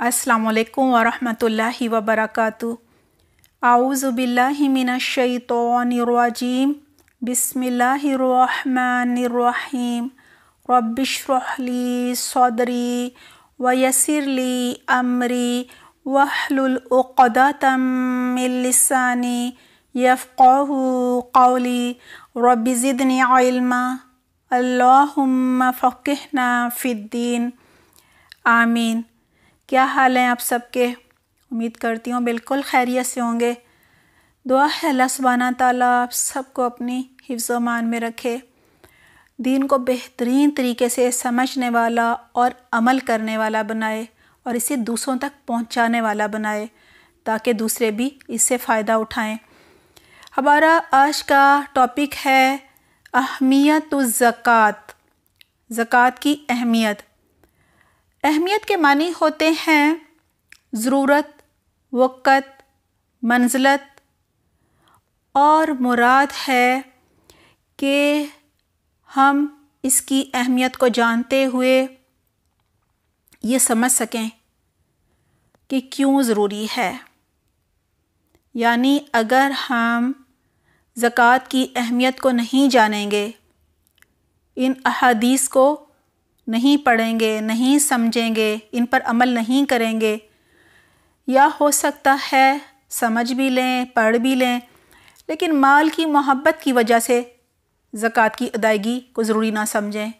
असलकम वरहमल वबरक आउज़बिल्लिमिनशतवाजीम बसमीम रबिशरहली सदरी वयसरली अमरी वहलुलतमिलसानी यफ़क़ कौली रबिज़दनी आलमा अल्लाम फ़क़ना फ़िद्दीन आमीन क्या हाल हैं आप सबके उम्मीद करती हूँ बिल्कुल खैरियत से होंगे दुआ है अल्लाह सुबहाना ताली आप सबको अपनी हिफ्ज़ मान में रखे दीन को बेहतरीन तरीके से समझने वाला और अमल करने वाला बनाए और इसे दूसरों तक पहुँचाने वाला बनाए ताकि दूसरे भी इससे फ़ायदा उठाएँ हमारा आज का टॉपिक है अहमियत ज़क़़त ज़क़़त की अहमियत अहमियत के मानी होते हैं ज़रूरत वक़्त मंजिलत और मुराद है कि हम इसकी अहमियत को जानते हुए ये समझ सकें कि क्यों ज़रूरी है यानी अगर हम ज़क़़त की अहमियत को नहीं जानेंगे इन अहादीस को नहीं पढ़ेंगे नहीं समझेंगे इन पर अमल नहीं करेंगे या हो सकता है समझ भी लें पढ़ भी लें लेकिन माल की मोहब्बत की वजह से ज़क़़त की अदायगी को ज़रूरी ना समझें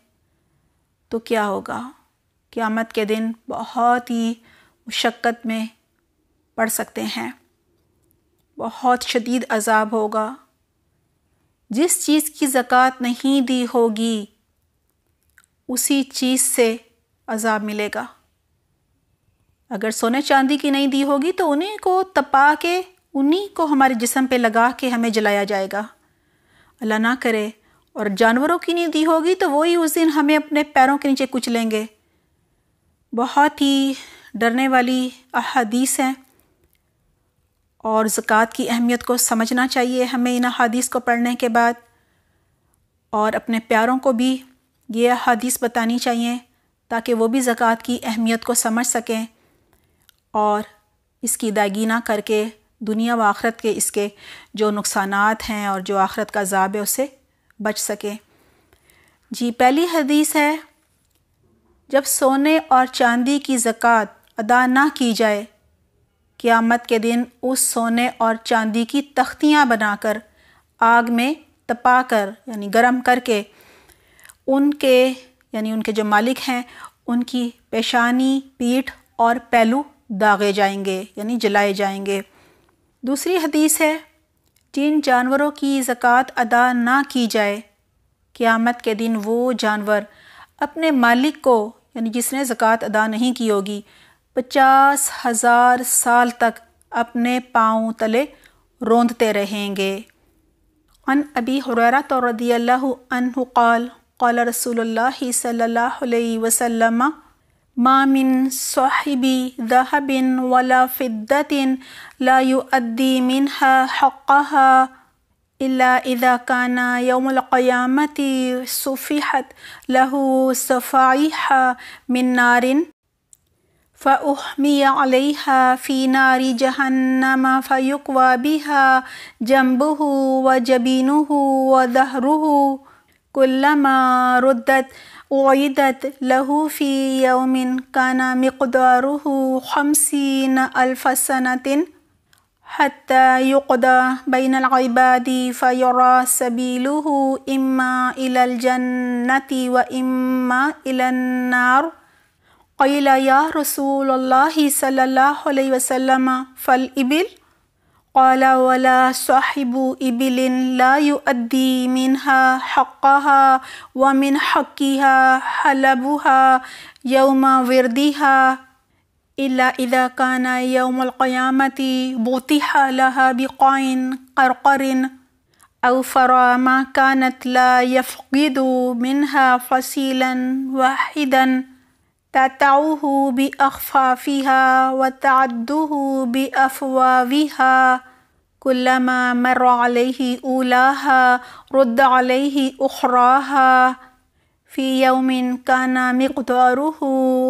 तो क्या होगा क़्यामत के दिन बहुत ही मुशक्क़त में पढ़ सकते हैं बहुत शदीद अजाब होगा जिस चीज़ की ज़क़़त नहीं दी होगी उसी चीज़ से अजाब मिलेगा अगर सोने चांदी की नहीं दी होगी तो उन्हीं को तपा के उन्हीं को हमारे जिसम पे लगा के हमें जलाया जाएगा अल्लाह ना करे और जानवरों की नहीं दी होगी तो वही उस दिन हमें अपने पैरों के नीचे कुचलेंगे बहुत ही डरने वाली अहादीस हैं और ज़क़़त की अहमियत को समझना चाहिए हमें इन अहादीस को पढ़ने के बाद और अपने प्यारों को भी ये हदीस बतानी चाहिए ताकि वो भी ज़क़़त की अहमियत को समझ सकें और इसकी अदायगी ना करके दुनिया व आखरत के इसके जो नुकसान हैं और जो आखरत का ज़ाब है उससे बच सकें जी पहली हदीस है जब सोने और चांदी की ज़क़़त अदा ना की जाए क़्यामत के दिन उस सोने और चांदी की तख्तियाँ बनाकर आग में तपा कर यानी गर्म करके उनके यानी उनके जो मालिक हैं उनकी पेशानी पीठ और पहलू दागे जाएंगे यानी जलाए जाएंगे दूसरी हदीस है जिन जानवरों की ज़क़़त अदा ना की जाए क़्यामत के दिन वो जानवर अपने मालिक को यानी जिसने ज़क़़त अदा नहीं की होगी पचास हज़ार साल तक अपने पाँव तले रोंदते रहेंगे अन अबी हुररा तो रदी अल्लाह قال رسول الله صلى الله عليه وسلم ما من صاحب ذهب ولا فضة لا يؤدي منها حقها إلا إذا كان يوم القيامة صفحت له صفائح من نار فأحمي عليها في نار جهنم فيقوى بها جنبه وجبينه وظهره كلما ردت أعيدت له في يوم كان مقداره خمسين ألف سنة حتى يقضى بين العباد فيرى سبيله إما إلى الجنة وإما إلى النار قيل يا رسول الله صلى الله عليه وسلم فالإبل قال ولا صاحب إبل لا يؤدي منها حقها ومن حقها حلبها يوم وردها إلا إذا كان يوم القيامة بطح لها بقاع قرقر أو فرى ما كانت لا يفقد منها فصيلا واحدا تتعوه بأخفافها وتعده بأفوافها كلما مر عليه أولاها رد عليه أخراها في يوم كان مقداره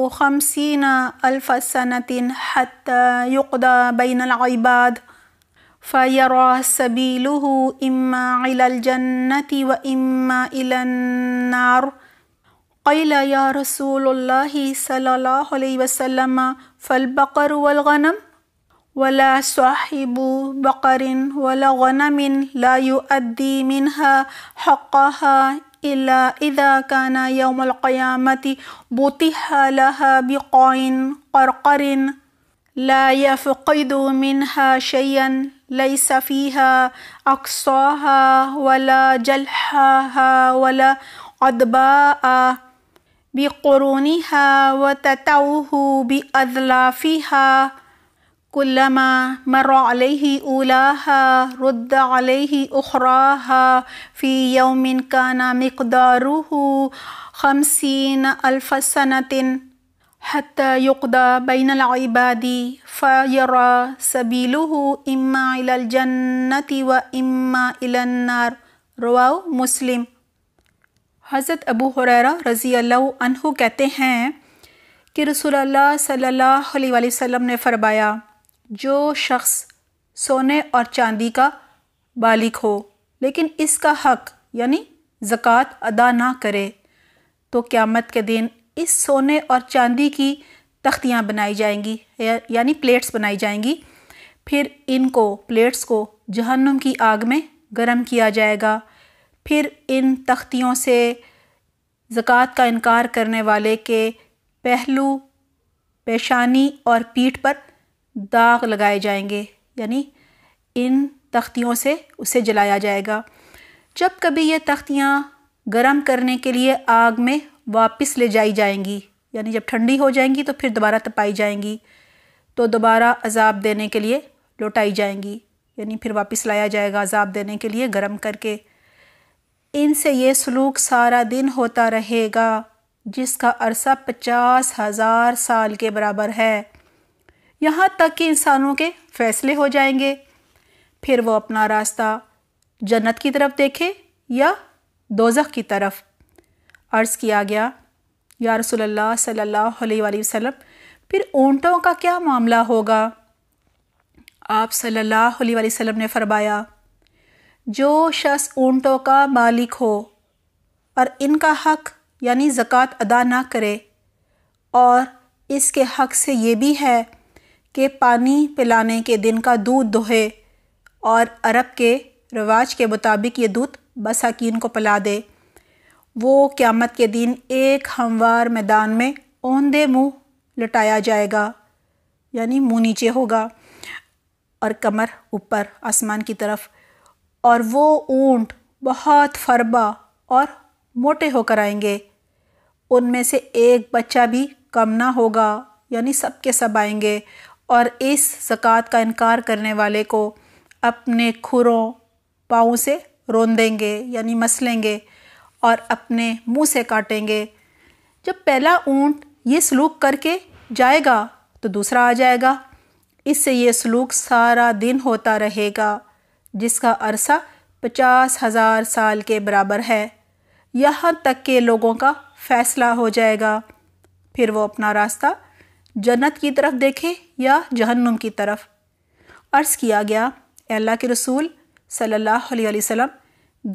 خمسين ألف سنة حتى يقضى بين العباد فيرى سبيله إما إلى الجنة وإما إلى النار قيل يا رسول الله صلى الله عليه وسلم فالبقر والغنم ولا صاحب بقر ولا غنم لا يؤدي منها حقها إلا إذا كان يوم القيامة بطح لها بقاع قرقر لا يفقد منها شيئا ليس فيها أقصاها ولا جلحها ولا عضباء بقرونها وتتوه بأذلافها كلما مر عليه أولاها رد عليه أخراها في يوم كان مقداره خمسين ألف سنة حتى يقضى بين العباد فيرى سبيله إما إلى الجنة وإما إلى النار رواه مسلم हज़रत अबू हुररा रज़ी अल्लाह कहते हैं कि रसूलुल्लाह सल्लल्लाहु अलैहि वसल्लम ने फरमाया जो शख्स सोने और चांदी का बालिक हो लेकिन इसका हक यानी ज़क़़त अदा ना करे तो क़्यामत के दिन इस सोने और चांदी की तख्तियाँ बनाई जाएंगी या, यानी प्लेट्स बनाई जाएंगी फिर इनको प्लेट्स को जहन्नुम की आग में गर्म किया जाएगा फिर इन तख्तियों से ज़क़़त का इनकार करने वाले के पहलू पेशानी और पीठ पर दाग लगाए जाएंगे यानी इन तख्तियों से उसे जलाया जाएगा जब कभी ये तख्तियाँ गर्म करने के लिए आग में वापस ले जाई जाएंगी यानी जब ठंडी हो जाएंगी तो फिर दोबारा तपाई जाएंगी तो दोबारा अजाब देने के लिए लौटाई जाएंगी यानी फिर वापस लाया जाएगा अजाब देने के लिए गर्म करके इनसे ये सलूक सारा दिन होता रहेगा जिसका अरसा पचास हज़ार साल के बराबर है यहाँ तक कि इंसानों के फ़ैसले हो जाएंगे फिर वो अपना रास्ता जन्नत की तरफ देखे या दोजख की तरफ अर्ज़ किया गया या रसोल्ला सल्ला वसम फिर ऊँटों का क्या मामला होगा आप सल्लल्लाहु अलैहि वसल्लम ने फरमाया जो शख्स ऊंटों का मालिक हो और इनका हक यानी ज़क़़त अदा ना करे और इसके हक से ये भी है कि पानी पिलाने के दिन का दूध दोहे और अरब के रिवाज के मुताबिक ये दूध बसाकीन को पिला दे वो क़्यामत के दिन एक हमवार मैदान में ओंधे मुंह लटाया जाएगा यानी मुँह नीचे होगा और कमर ऊपर आसमान की तरफ और वो ऊंट बहुत फरबा और मोटे होकर आएंगे उनमें से एक बच्चा भी कम ना होगा यानी सब के सब आएंगे और इस ज़क़़त का इनकार करने वाले को अपने खुरों पाँव से रोन देंगे यानी मसलेंगे और अपने मुंह से काटेंगे जब पहला ऊंट ये सलूक करके जाएगा तो दूसरा आ जाएगा इससे ये सलूक सारा दिन होता रहेगा जिसका अरसा पचास हज़ार साल के बराबर है यहाँ तक के लोगों का फ़ैसला हो जाएगा फिर वो अपना रास्ता जन्नत की तरफ देखे या जहन्नुम की तरफ अर्ज़ किया गया अल्लाह के रसूल सल्लल्लाहु अलैहि वसल्लम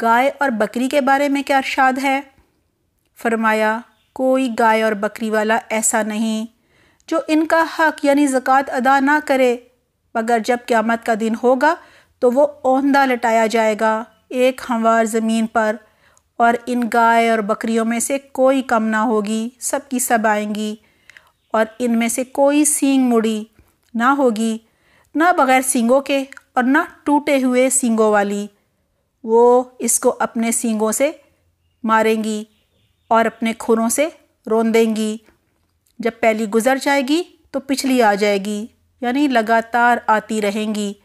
गाय और बकरी के बारे में क्या अरशाद है फरमाया कोई गाय और बकरी वाला ऐसा नहीं जो इनका हक यानी ज़क़़त अदा ना करे मगर जब क़्यामत का दिन होगा तो वो औंधा लटाया जाएगा एक हमवार ज़मीन पर और इन गाय और बकरियों में से कोई कम ना होगी सब की सब आएंगी और इन में से कोई सींग मुड़ी ना होगी ना बग़ैर सींगों के और ना टूटे हुए सींगों वाली वो इसको अपने सींगों से मारेंगी और अपने खुरों से रोंदेंगी जब पहली गुज़र जाएगी तो पिछली आ जाएगी यानी लगातार आती रहेंगी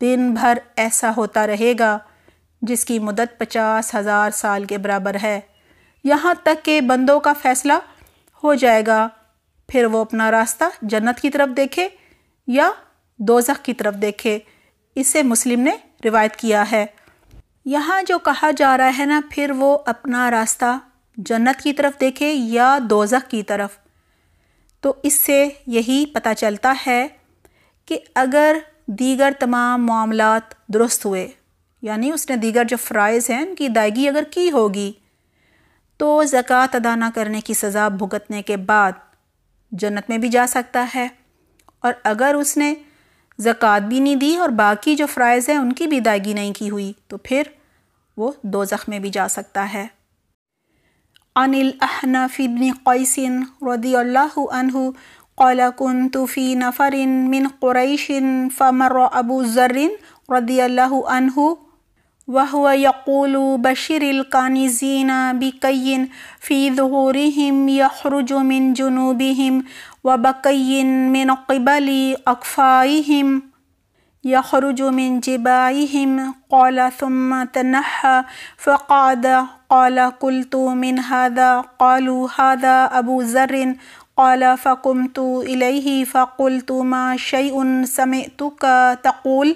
दिन भर ऐसा होता रहेगा जिसकी मुदत पचास हज़ार साल के बराबर है यहाँ तक के बंदों का फ़ैसला हो जाएगा फिर वो अपना रास्ता जन्नत की तरफ देखे या दोजख की तरफ देखे इसे मुस्लिम ने रिवायत किया है यहाँ जो कहा जा रहा है ना फिर वो अपना रास्ता जन्नत की तरफ देखे या दोजख की तरफ तो इससे यही पता चलता है कि अगर दीगर तमाम मामला दुरुस्त हुए यानी उसने दीगर जो फ़्राइज़ हैं उनकी अदायगी अगर की होगी तो ज़क़़त अदा ना करने की सज़ा भुगतने के बाद जन्नत में भी जा सकता है और अगर उसने ज़क़़त भी नहीं दी और बाकी जो फ़्राइज़ हैं उनकी भी अदायगी नहीं की हुई तो फिर वो दो में भी जा सकता है अनिल अहनफ़ इबन कैसिन रदी अल्लाह قال كنت في نفر من قريش فمر أبو ذر رضي الله عنه وهو يقول بشر الكانزين بكي في ظهورهم يخرج من جنوبهم وبكي من قبل أكفائهم يخرج من جبائهم قال ثم تنحى فقعد قال قلت من هذا قالوا هذا أبو ذر कौला फ़कुम तो इलही फ़कुल तो माँ शई समय तो का तकुल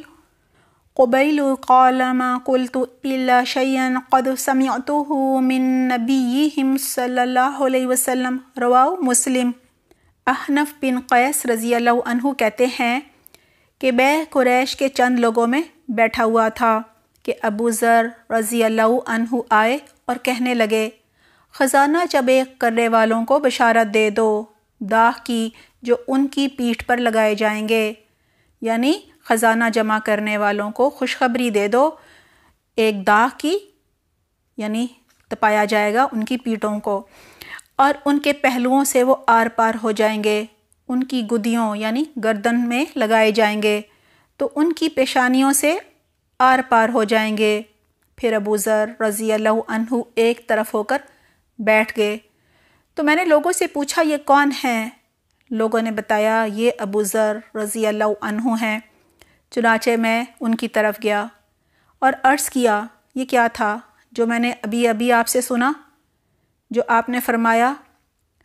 कबैल कौला माँ कुल तो इला शैन कद समय तो मिन नबी हिम सल्ला वसलम रवा मुस्लिम अहनफ बिन कैस रज़ी अल्लाह कहते हैं कि मैं कुरैश के चंद लोगों में बैठा हुआ था कि अबू ज़र रज़ी अल्लाह आए और कहने लगे ख़जाना चबे करने वालों को बशारत दे दो दाह की जो उनकी पीठ पर लगाए जाएंगे यानी ख़जाना जमा करने वालों को खुशखबरी दे दो एक दाह की यानी तपाया जाएगा उनकी पीठों को और उनके पहलुओं से वो आर पार हो जाएंगे उनकी गुदियों यानी गर्दन में लगाए जाएंगे तो उनकी पेशानियों से आर पार हो जाएंगे फिर अबूज़र रज़ी अल्लाह एक तरफ होकर बैठ गए तो मैंने लोगों से पूछा ये कौन हैं लोगों ने बताया ये अबू ज़र रज़ी अल्लाह अनहु हैं चुनाचे मैं उनकी तरफ गया और अर्ज़ किया ये क्या था जो मैंने अभी अभी आपसे सुना जो आपने फरमाया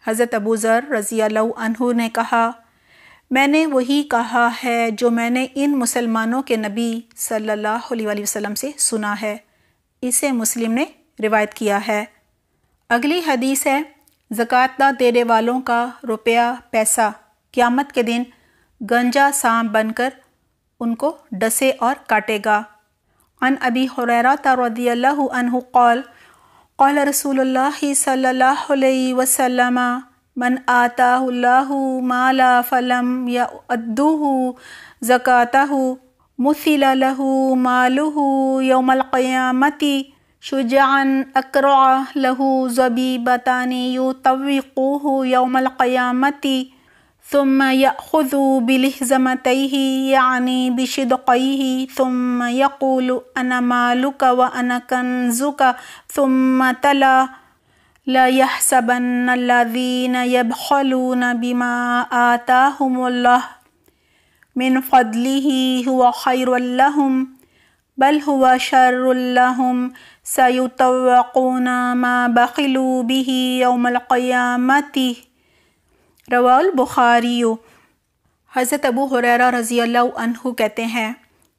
हज़रत अबू ज़र रज़ी अनहु ने कहा मैंने वही कहा है जो मैंने इन मुसलमानों के नबी सल्लल्लाहु अलैहि वसल्लम से सुना है इसे मुस्लिम ने रिवायत किया है अगली हदीस है ज़क़़त ना देने वालों का रुपया पैसा क़्यामत के दिन गंजा साम बनकर उनको डसे और काटेगा अन अबी हुरैरा रदी अल्लाह अनहु कौल कौल रसूल सल्ला वसलम मन आता माला फ़लम या अद्दू ज़क़़त मुसिला लहू मालू यौमल क़यामती شجعا أكرع له زبيبتان يطوقوه يوم القيامة ثم يأخذ بلهزمتيه يعني بشدقيه ثم يقول أنا مالك وأنا كنزك ثم تلا لا يحسبن الذين يبخلون بما آتاهم الله من فضله هو خير لهم بل هو شر لهم सयुतवक़ून मा बखिलू बिही यौमलक़यामती रवाल बुखारी हज़रत अबू हुररा रज़ी अल्लाह कहते हैं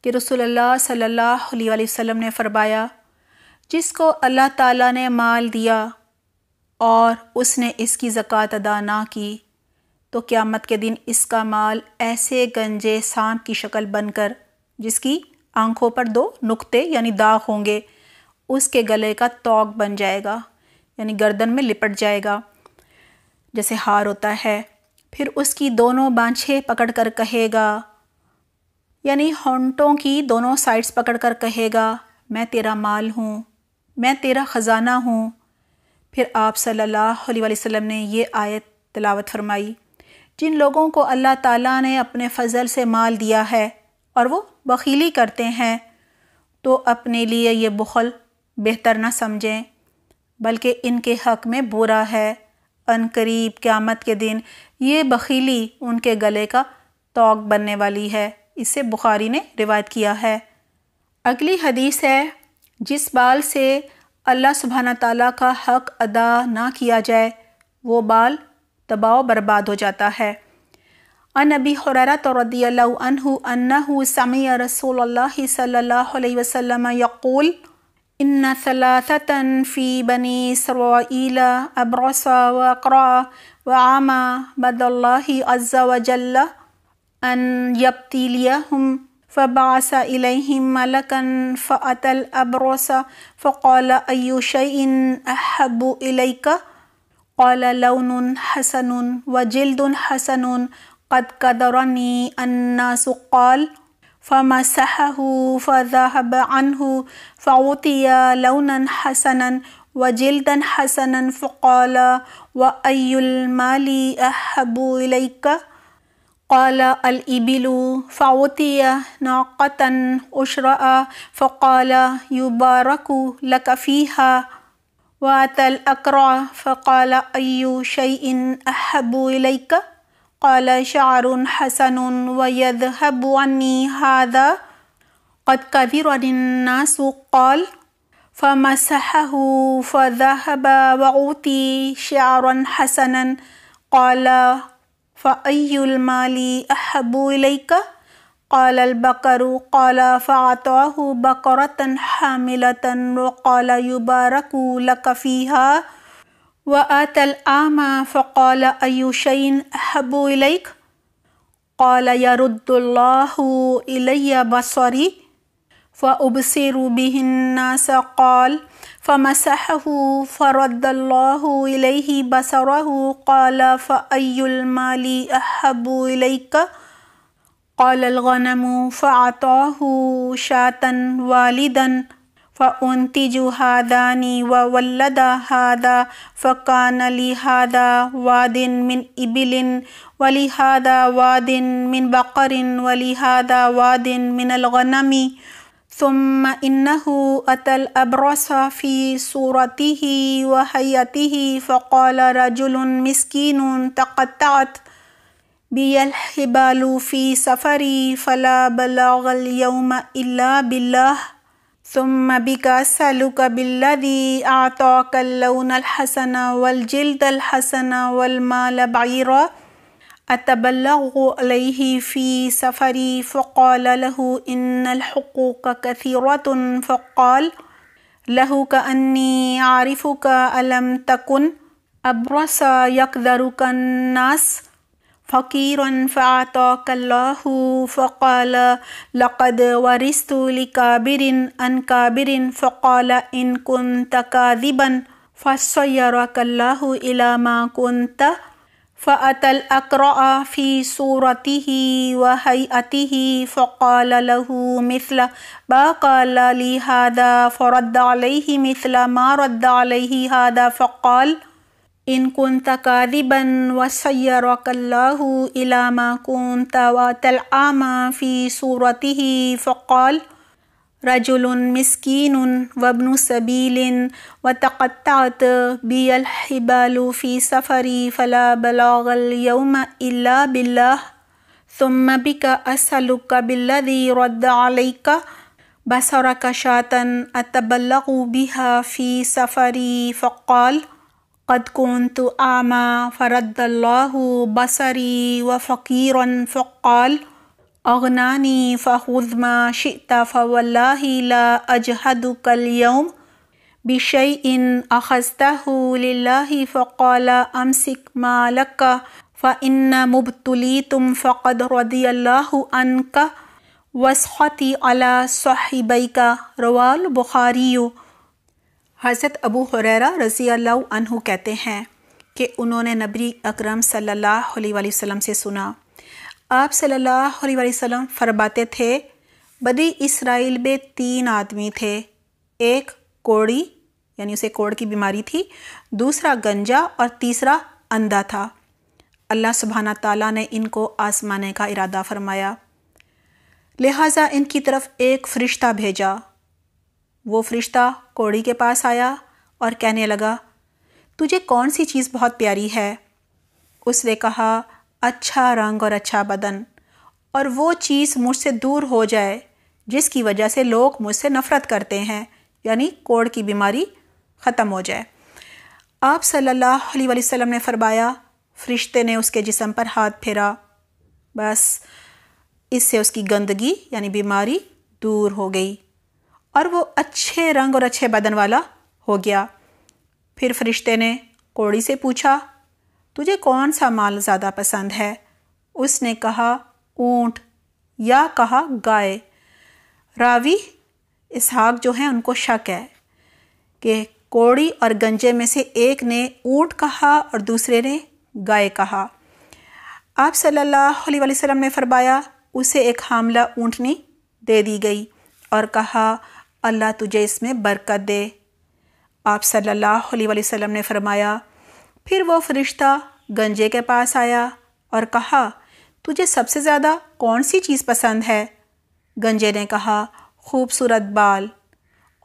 कि रसोल्ला सल्ला वसम ने फरमाया जिसको अल्लाह ताला ने माल दिया और उसने इसकी ज़क़़त अदा ना की तो क़्यामत के दिन इसका माल ऐसे गंजे सांप की शक्ल बनकर जिसकी आंखों पर दो नुक्ते यानी दाग होंगे उसके गले का तोक बन जाएगा यानी गर्दन में लिपट जाएगा जैसे हार होता है फिर उसकी दोनों बाँछें पकड़ कर कहेगा यानी होंटों की दोनों साइड्स पकड़ कर कहेगा मैं तेरा माल हूँ मैं तेरा ख़जाना हूँ फिर आप सल्लल्लाहु अलैहि वसल्लम ने ये आयत तलावत फरमाई जिन लोगों को अल्लाह ताला ने अपने फ़ज़ल से माल दिया है और वो बखीली करते हैं तो अपने लिए ये बुखल बेहतर ना समझें बल्कि इनके हक़ में बुरा है अनकरीब क़्यामत के दिन ये बखीली उनके गले का तोक बनने वाली है इसे बुखारी ने रिवायत किया है अगली हदीस है जिस बाल से अल्लाह सुबहाना तला का हक़ अदा ना किया जाए वो बाल दबाव बर्बाद हो जाता है अन अबी हुररा रदी अल्लाह अनहु अन्ना समी रसूल सल्लल्लाहु अलैहि वसल्लम यक़ूल إن ثلاثة في بني إسرائيل أبرص وأقرا وعمى بدا الله عز وجل أن يبتليهم فبعث إليهم ملكا فأتى الأبرص فقال أي شيء أحب إليك قال لون حسن وجلد حسن قد كدرني الناس قال فمسحه فذهب عنه فعطي لونا حسنا وجلدا حسنا فقال وأي المال أحب إليك قال الإبل فعطي ناقة أشرأ فقال يبارك لك فيها وأتى الأكرع فقال أي شيء أحب إليك قال شعر حسن ويذهب عني هذا قد كثر الناس قال فمسحه فذهب وأوتي شعرا حسنا قال فأي المال أحب إليك قال البقر قال فأعطاه بقرة حاملة وقال يبارك لك فيها واتى الاعمى فقال اي شيء احب اليك قال يرد الله الي بصري فابصر به الناس قال فمسحه فرد الله اليه بصره قال فاي المال احب اليك قال الغنم فاعطاه شاة والدا فأنتج هذان وولد هذا فكان لهذا واد من إبل ولهذا واد من بقر ولهذا واد من الغنم ثم إنه أتى الأبرص في صورته وهيئته فقال رجل مسكين تقطعت بي الحبال في سفري فلا بلاغ اليوم إلا بالله ثم بك أسألك بالذي أعطاك اللون الحسن والجلد الحسن والمال بعيرا أتبلغ عليه في سفري فقال له إن الحقوق كثيرة فقال له كأني أعرفك ألم تكن أبرص يقدرك الناس فقير فأعطاك الله فقال لقد ورثت لكابر عن كابر فقال إن كنت كاذبا فصيرك الله إلى ما كنت فأتى الأقرأ في صورته وهيئته فقال له مثل ما قال لي هذا فرد عليه مثل ما رد عليه هذا فقال إن كنت كاذبا وسيرك الله إلى ما كنت وأتى في صورته فقال رجل مسكين وابن سبيل وتقطعت بي الحبال في سفري فلا بلاغ اليوم إلا بالله ثم بك أسألك بالذي رد عليك بصرك شاة أتبلغ بها في سفري فقال قد كنت أعمى فرد الله بصري وفقيرا فقال أغناني فخذ ما شئت فوالله لا أجهدك اليوم بشيء أخذته لله فقال أمسك ما لك فإن مبتليتم فقد رضي الله عنك واسخطي على صحبيك رواه البخاري हज़रत अबू हुरैरा रज़ी अल्लाह कहते हैं कि उन्होंने नबी अकरम सल्लल्लाहु अलैहि वसल्लम से सुना आप सल्लल्लाहु अलैहि वसल्लम फरमाते थे बदी इसराइल में तीन आदमी थे एक कोड़ी यानी उसे कोड़ की बीमारी थी दूसरा गंजा और तीसरा अंधा था अल्लाह सुबहाना ताला ने इनको आसमाने का इरादा फरमाया लिहाजा इनकी तरफ एक फ़रिश्ता भेजा वो फरिश्ता कोड़ी के पास आया और कहने लगा तुझे कौन सी चीज़ बहुत प्यारी है उसने कहा अच्छा रंग और अच्छा बदन और वो चीज़ मुझसे दूर हो जाए जिसकी वजह से लोग मुझसे नफ़रत करते हैं यानी कोड़ की बीमारी ख़त्म हो जाए आप सल्लल्लाहु अलैहि वसल्लम ने फरमाया फरिश्ते ने उसके जिसम पर हाथ फेरा बस इससे उसकी गंदगी यानी बीमारी दूर हो गई और वो अच्छे रंग और अच्छे बदन वाला हो गया फिर फरिश्ते ने कोड़ी से पूछा तुझे कौन सा माल ज़्यादा पसंद है उसने कहा ऊँट या कहा गाय रावी इसहाक जो है उनको शक है कि कोड़ी और गंजे में से एक ने ऊंट कहा और दूसरे ने गाय कहा आप सल्लल्लाहु अलैहि वसल्लम ने फरमाया उसे एक हामला ऊँटनी दे दी गई और कहा अल्लाह तुझे इसमें बरकत दे आप सल्लल्लाहु अलैहि वसल्लम ने फरमाया फिर वो फरिश्ता गंजे के पास आया और कहा तुझे सबसे ज़्यादा कौन सी चीज़ पसंद है गंजे ने कहा खूबसूरत बाल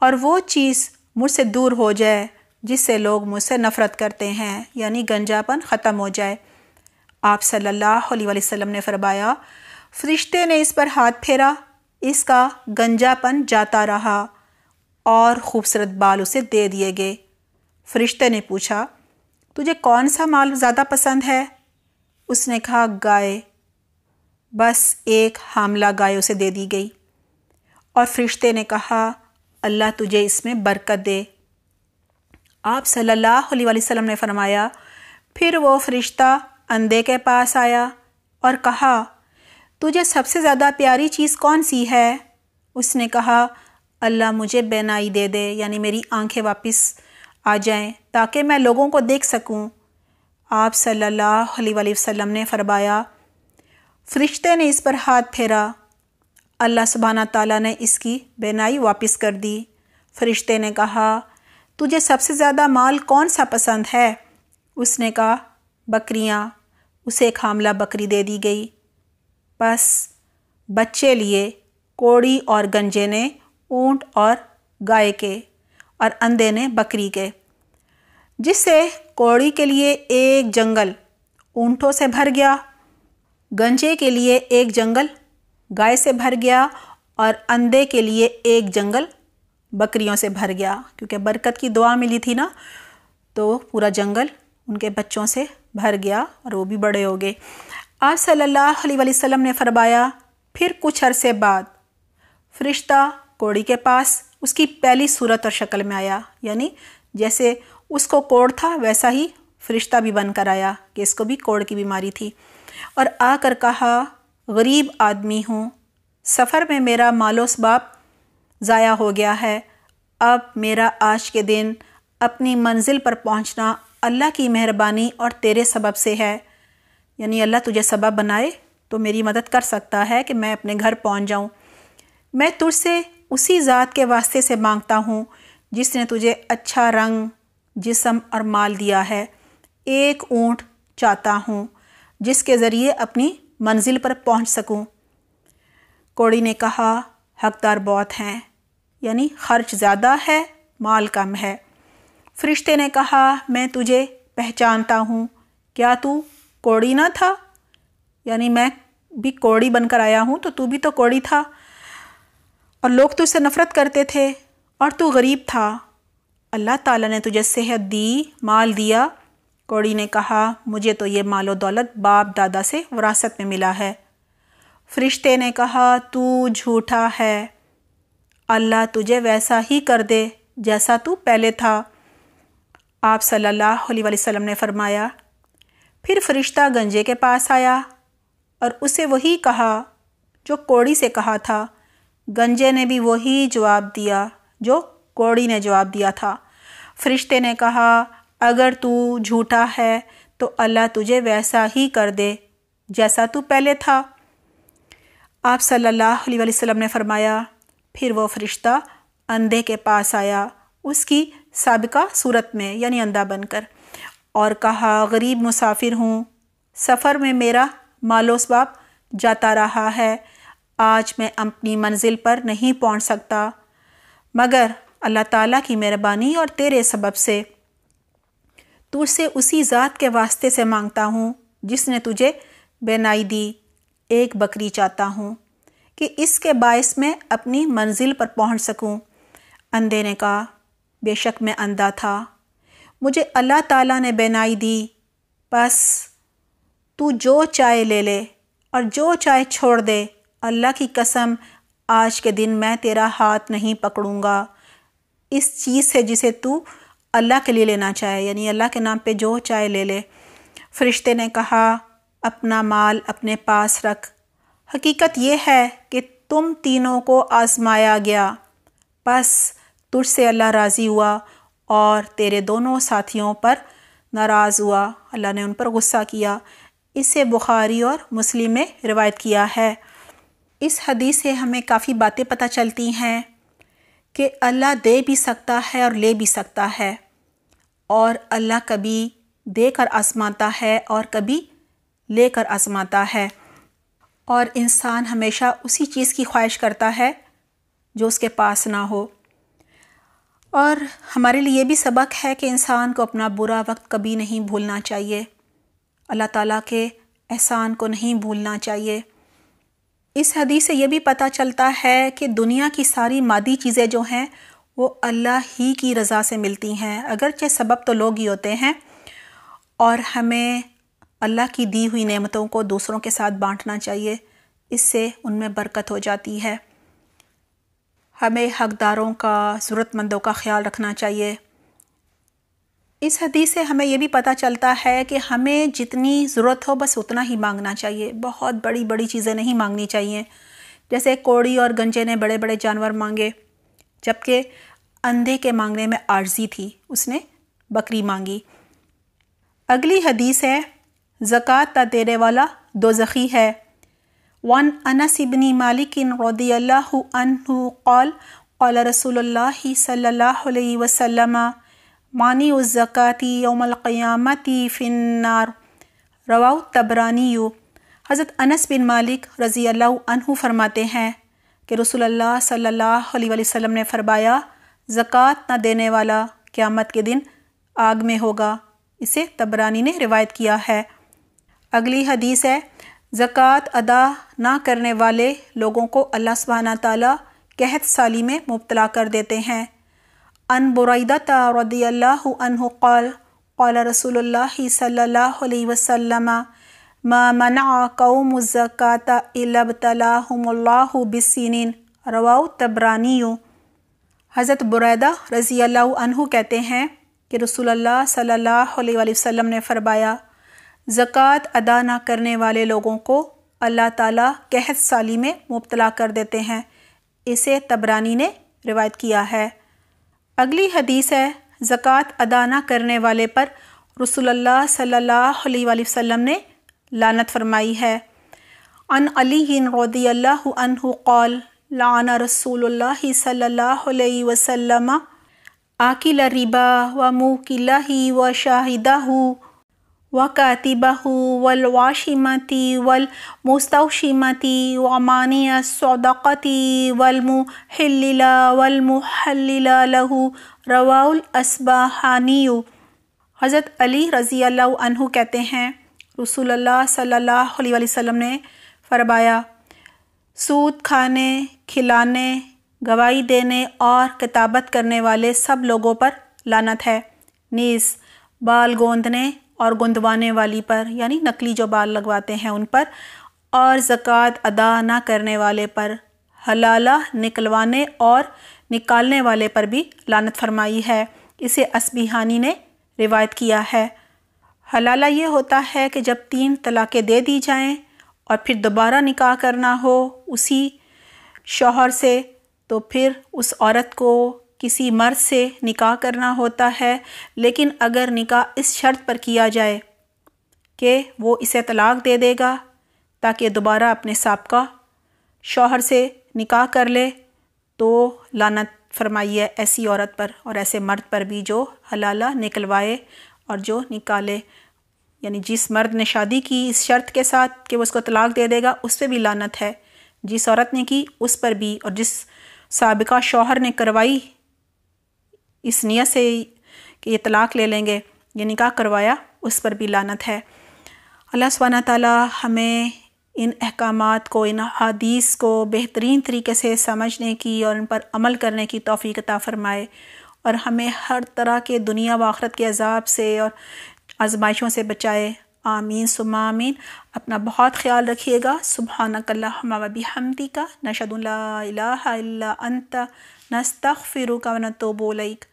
और वो चीज़ मुझसे दूर हो जाए जिससे लोग मुझसे नफ़रत करते हैं यानी गंजापन ख़त्म हो जाए आप सल्लल्लाहु अलैहि वसल्लम ने फरमाया फरिश्ते ने इस पर हाथ फेरा इसका गंजापन जाता रहा और ख़ूबसूरत बाल उसे दे दिए गए फरिश्ते ने पूछा तुझे कौन सा माल ज़्यादा पसंद है उसने कहा गाय बस एक हामला गाय उसे दे दी गई और फरिश्ते ने कहा अल्लाह तुझे इसमें बरकत दे आप सल्लल्लाहु अलैहि वसल्लम ने फरमाया फिर वो फरिश्ता अंधे के पास आया और कहा तुझे सबसे ज़्यादा प्यारी चीज़ कौन सी है उसने कहा अल्लाह मुझे बेनाई दे दे यानी मेरी आंखें वापस आ जाएं ताकि मैं लोगों को देख सकूं। आप सल्लल्लाहु अलैहि वसल्लम ने फरमाया फरिश्ते ने इस पर हाथ फेरा अल्लाह सुबहाना ताला ने इसकी बेनाई वापस कर दी फरिश्ते ने कहा तुझे सबसे ज़्यादा माल कौन सा पसंद है उसने कहा बकरियाँ उसे एक हामला बकरी दे दी गई बस बच्चे लिए कोड़ी और गंजे ने ऊँट और गाय के और अंधे ने बकरी के जिससे कोड़ी के लिए एक जंगल ऊँटों से भर गया गंजे के लिए एक जंगल गाय से भर गया और अंधे के लिए एक जंगल बकरियों से भर गया क्योंकि बरकत की दुआ मिली थी ना तो पूरा जंगल उनके बच्चों से भर गया और वो भी बड़े हो गए आप सल्लल्लाहु अलैहि वसल्लम ने फरमाया फिर कुछ अरसे बाद फरिश्ता कोड़ी के पास उसकी पहली सूरत और शक्ल में आया यानी जैसे उसको कोड़ था वैसा ही फरिश्ता भी बनकर आया कि इसको भी कोड़ की बीमारी थी और आकर कहा गरीब आदमी हूँ सफ़र में मेरा मालो बाप ज़ाया हो गया है अब मेरा आज के दिन अपनी मंजिल पर पहुँचना अल्लाह की मेहरबानी और तेरे सबब से है यानी अल्लाह तुझे सबब बनाए तो मेरी मदद कर सकता है कि मैं अपने घर पहुंच जाऊं मैं तुझसे उसी ज़ात के वास्ते से मांगता हूं जिसने तुझे अच्छा रंग जिसम और माल दिया है एक ऊँट चाहता हूँ जिसके ज़रिए अपनी मंजिल पर पहुँच सकूँ कोड़ी ने कहा हकदार बहुत हैं यानी खर्च ज़्यादा है माल कम है फरिश्ते ने कहा मैं तुझे पहचानता हूँ क्या तू कोड़ी ना था यानी मैं भी कोड़ी बनकर आया हूँ तो तू भी तो कोड़ी था और लोग तो उससे नफ़रत करते थे और तू गरीब था अल्लाह ताला ने तुझे सेहत दी माल दिया कोड़ी ने कहा मुझे तो ये मालो दौलत बाप दादा से वरासत में मिला है फरिश्ते ने कहा तू झूठा है अल्लाह तुझे वैसा ही कर दे जैसा तू पहले था आप सल्लल्लाहु अलैहि वसल्लम ने फरमाया फिर फरिश्ता गंजे के पास आया और उसे वही कहा जो कोड़ी से कहा था गंजे ने भी वही जवाब दिया जो कोड़ी ने जवाब दिया था फरिश्ते ने कहा अगर तू झूठा है तो अल्लाह तुझे वैसा ही कर दे जैसा तू पहले था आप सल्लल्लाहु अलैहि वसल्लम ने फरमाया फिर वो फरिश्ता अंधे के पास आया उसकी सबका सूरत में यानी अंधा बनकर और कहा गरीब मुसाफिर हूँ सफ़र में मेरा मालोसबाब जाता रहा है आज मैं अपनी मंजिल पर नहीं पहुँच सकता मगर अल्लाह ताला की मेहरबानी और तेरे सबब से तुझसे उसी ज़ात के वास्ते से मांगता हूँ जिसने तुझे बेनाई दी एक बकरी चाहता हूँ कि इसके बायस मैं अपनी मंजिल पर पहुँच सकूँ अंधे ने कहा बेशक मैं अंधा था मुझे अल्लाह ताला ने बनाई दी बस तू जो चाय ले ले और जो चाय छोड़ दे अल्लाह की कसम आज के दिन मैं तेरा हाथ नहीं पकड़ूँगा इस चीज़ से जिसे तू अल्लाह के लिए लेना चाहे यानी अल्लाह के नाम पे जो चाहे ले ले फरिश्ते ने कहा अपना माल अपने पास रख हकीकत यह है कि तुम तीनों को आजमाया गया बस तुझसे अल्लाह राज़ी हुआ और तेरे दोनों साथियों पर नाराज़ हुआ अल्लाह ने उन पर गुस्सा किया इसे बुखारी और मुस्लिम ने रिवायत किया है इस हदीस से हमें काफ़ी बातें पता चलती हैं कि अल्लाह दे भी सकता है और ले भी सकता है और अल्लाह कभी दे कर आजमाता है और कभी ले कर आजमाता है और इंसान हमेशा उसी चीज़ की ख्वाहिश करता है जो उसके पास ना हो और हमारे लिए भी सबक है कि इंसान को अपना बुरा वक्त कभी नहीं भूलना चाहिए अल्लाह ताला के एहसान को नहीं भूलना चाहिए इस हदीस से यह भी पता चलता है कि दुनिया की सारी मादी चीज़ें जो हैं वो अल्लाह ही की रज़ा से मिलती हैं अगरचे सबब तो लोग ही होते हैं और हमें अल्लाह की दी हुई नेमतों को दूसरों के साथ बांटना चाहिए इससे उनमें बरकत हो जाती है हमें हकदारों का ज़रूरतमंदों का ख्याल रखना चाहिए इस हदीस से हमें यह भी पता चलता है कि हमें जितनी ज़रूरत हो बस उतना ही मांगना चाहिए बहुत बड़ी बड़ी चीज़ें नहीं मांगनी चाहिए जैसे कोड़ी और गंजे ने बड़े बड़े जानवर मांगे जबकि अंधे के मांगने में आर्जी थी उसने बकरी मांगी अगली हदीस है ज़क़़त का देने वाला दो है वन अनस इबनी मालिक रदील्हु कौल कौल रसूल सल्ला वसलम मानी उज़क़ाती यौमक़यामती फ़िनार रवा तबरानी यू हज़रत अनस बिन मालिक रज़ी अल्लाह फरमाते हैं कि रसूल सल्ला वसम ने फरमाया ज़क़़त न देने वाला क़्यामत के दिन आग में होगा इसे तबरानी ने रिवायत किया है अगली हदीस है ज़क़़त अदा ना करने वाले लोगों को अल्लाह सुबहाना ताली कहत साली में मुबतला कर देते हैं अन बुरैदा रदी अल्लाहल कौल रसूल सल्ला वसलम मना कौम ज़क़़त इलबतलाहमल्लाह बिसिन रवाउ तबरानी हज़रत बुरैदा रज़ी अल्लाह कहते हैं कि रसूल सल्लल्लाहु अलैहि वसल्लम ने फरमाया ज़क़़त अदा ना करने वाले लोगों को अल्लाह ताला कहत साली में मुबतला कर देते हैं इसे तबरानी ने रिवायत किया है अगली हदीस है ज़क़़त अदा ना करने वाले पर रसोल्ला सल्ला वसम ने लानत फरमाई है अन अली रौदील अल्लाह कौल रसूल सल्ला वसलम आकिल रिबा व मुकिल व शाहिदा वकातिबह वलवाशिमती वलमुस्तवशिमती वमानी सदक़ती वलमुहल्लिला वलमुहल्लिला लहू रवाउल असबाहानी हज़रत अली रज़ी अल्लाह कहते हैं रसूल सल्लल्लाहु अलैहि वसल्लम ने फरमाया सूद खाने खिलाने गवाही देने और किताबत करने वाले सब लोगों पर लानत है नीस बाल गोंदने और गुंदवाने वाली पर यानी नकली जो बाल लगवाते हैं उन पर और ज़क़़त अदा ना करने वाले पर हलाला निकलवाने और निकालने वाले पर भी लानत फरमाई है इसे असबिहानी ने रिवायत किया है हलाला ये होता है कि जब तीन तलाक़ें दे दी जाएं और फिर दोबारा निकाह करना हो उसी शोहर से तो फिर उस औरत को किसी मर्द से निकाह करना होता है लेकिन अगर निकाह इस शर्त पर किया जाए कि वो इसे तलाक दे देगा ताकि दोबारा अपने सबका शौहर से निकाह कर ले तो लानत फरमाइए ऐसी औरत पर और ऐसे मर्द पर भी जो हलाला निकलवाए और जो निकाले यानी जिस मर्द ने शादी की इस शर्त के साथ कि वो उसको तलाक दे देगा उस पर भी लानत है जिस औरत ने की उस पर भी और जिस सबका शौहर ने करवाई इस नीयत से कि ये तलाक़ ले लेंगे ये निकाह करवाया उस पर भी लानत है अल्लाह सुबहाना ताली हमें इन अहकाम को इन हदीस को बेहतरीन तरीके से समझने की और इन पर अमल करने की तोफ़ी अता फ़रमाए और हमें हर तरह के दुनिया व आखरत के अजाब से और आजमाइशों से बचाए आमीन सुमामीन अपना बहुत ख्याल रखिएगा सुबहाना कल्ला हम हमदी का नशदुल्ला अंत नस्तफ़िर का नतोबोलक